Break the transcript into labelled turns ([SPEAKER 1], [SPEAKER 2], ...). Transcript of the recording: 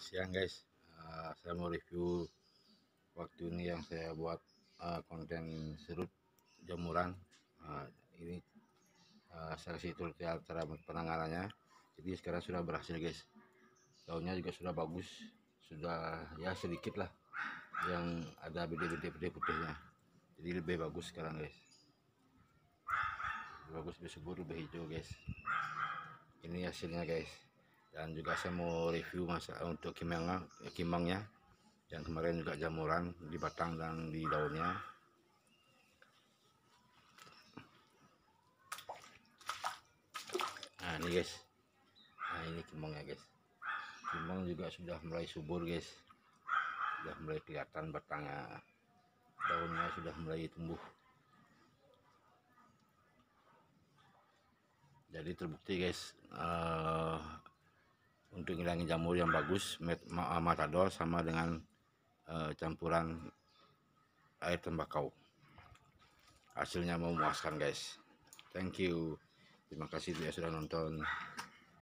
[SPEAKER 1] siang guys uh, saya mau review waktu ini yang saya buat uh, konten serut jamuran uh, eh, ini uh, seleksi tutorial cara penanganannya jadi sekarang sudah berhasil guys daunnya juga sudah bagus sudah ya sedikit lah yang ada beda-beda putih putihnya jadi lebih bagus sekarang guys lebih bagus lebih subur lebih hijau guys ini hasilnya guys dan juga saya mau review masalah eh, untuk kimangnya eh, kimangnya yang kemarin juga jamuran di batang dan di daunnya nah ini guys nah ini kimangnya guys kimang juga sudah mulai subur guys sudah mulai kelihatan batangnya daunnya sudah mulai tumbuh jadi terbukti guys uh, untuk ngilangin jamur yang bagus ah, matador sama dengan uh, campuran air tembakau hasilnya memuaskan guys thank you terima kasih sudah nonton